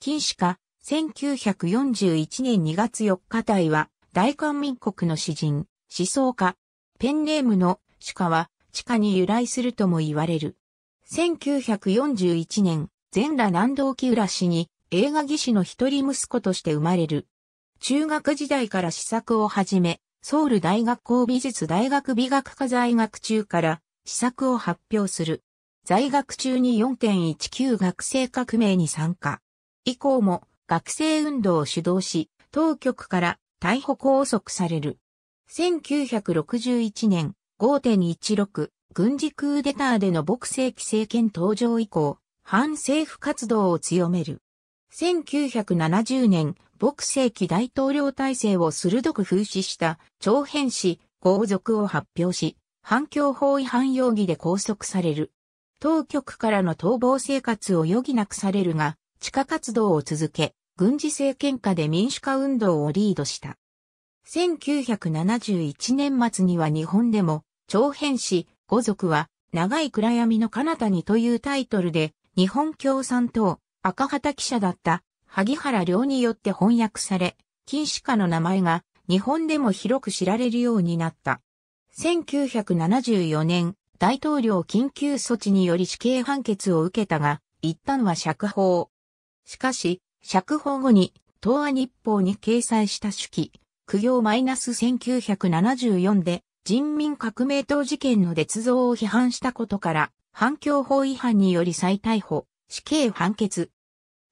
金氏か、1941年2月4日隊は、大韓民国の詩人、思想家、ペンネームの主家は、地下に由来するとも言われる。1941年、全羅南道木浦氏に映画技師の一人息子として生まれる。中学時代から試作を始め、ソウル大学校美術大学美学科在学中から試作を発表する。在学中に4.19学生革命に参加。以降も学生運動を主導し、当局から逮捕拘束される。1961年5.16軍事クーデターでの牧政規政権登場以降、反政府活動を強める。1970年、牧政期大統領体制を鋭く風刺した長編誌、豪族を発表し、反共法違反容疑で拘束される。当局からの逃亡生活を余儀なくされるが、地下活動を続け、軍事政権下で民主化運動をリードした。1971年末には日本でも、長編誌、五族は、長い暗闇の彼方にというタイトルで、日本共産党、赤旗記者だった、萩原良によって翻訳され、金止。下の名前が日本でも広く知られるようになった。1974年、大統領緊急措置により死刑判決を受けたが、一旦は釈放。しかし、釈放後に、東亜日報に掲載した手記、苦行マイナス -1974 で、人民革命党事件の捏造を批判したことから、反共法違反により再逮捕、死刑判決。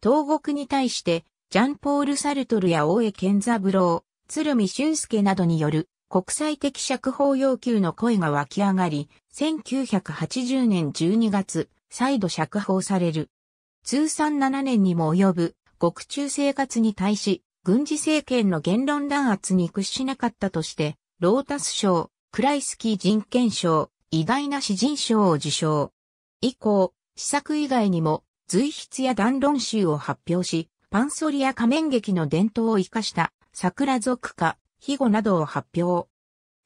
東国に対して、ジャンポール・サルトルや大江健三郎、鶴見俊介などによる国際的釈放要求の声が湧き上がり、1980年12月、再度釈放される。通算7年にも及ぶ獄中生活に対し、軍事政権の言論弾圧に屈しなかったとして、ロータス賞、クライスキー人権賞、偉大な詩人賞を受賞。以降、試作以外にも、随筆や談論集を発表し、パンソリア仮面劇の伝統を生かした桜族歌、庇護などを発表。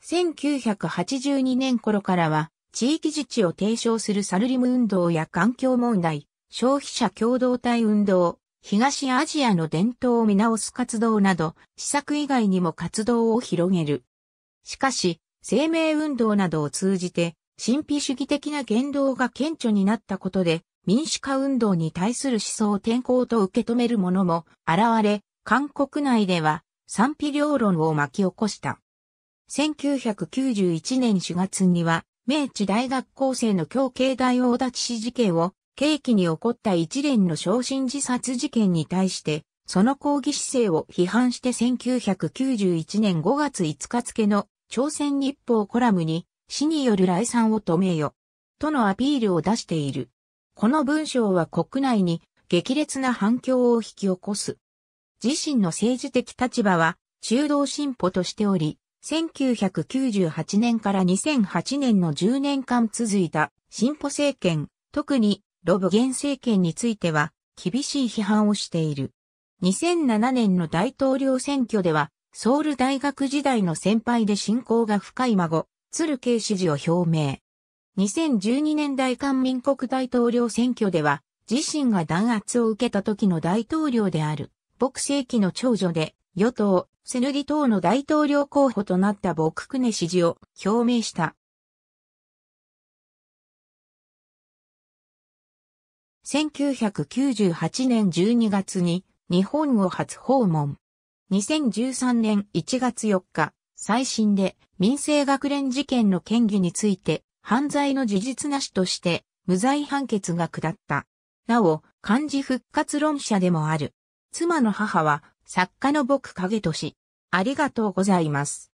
1982年頃からは、地域自治を提唱するサルリム運動や環境問題、消費者共同体運動、東アジアの伝統を見直す活動など、施策以外にも活動を広げる。しかし、生命運動などを通じて、神秘主義的な言動が顕著になったことで、民主化運動に対する思想転向と受け止める者も現れ、韓国内では賛否両論を巻き起こした。1991年4月には、明治大学校生の強慶大大立ち事件を刑期に起こった一連の昇進自殺事件に対して、その抗議姿勢を批判して1991年5月5日付の朝鮮日報コラムに死による来産を止めよ、とのアピールを出している。この文章は国内に激烈な反響を引き起こす。自身の政治的立場は中道進歩としており、1998年から2008年の10年間続いた進歩政権、特にロブゲン政権については厳しい批判をしている。2007年の大統領選挙では、ソウル大学時代の先輩で信仰が深い孫、鶴慶支持を表明。2012年大韓民国大統領選挙では、自身が弾圧を受けた時の大統領である、牧政期の長女で、与党、セヌギ党の大統領候補となった牧久根支持を表明した。1998年12月に日本を初訪問。2013年1月4日、最新で民生学連事件の権疑について犯罪の事実なしとして無罪判決が下った。なお、漢字復活論者でもある。妻の母は作家の僕影とし、ありがとうございます。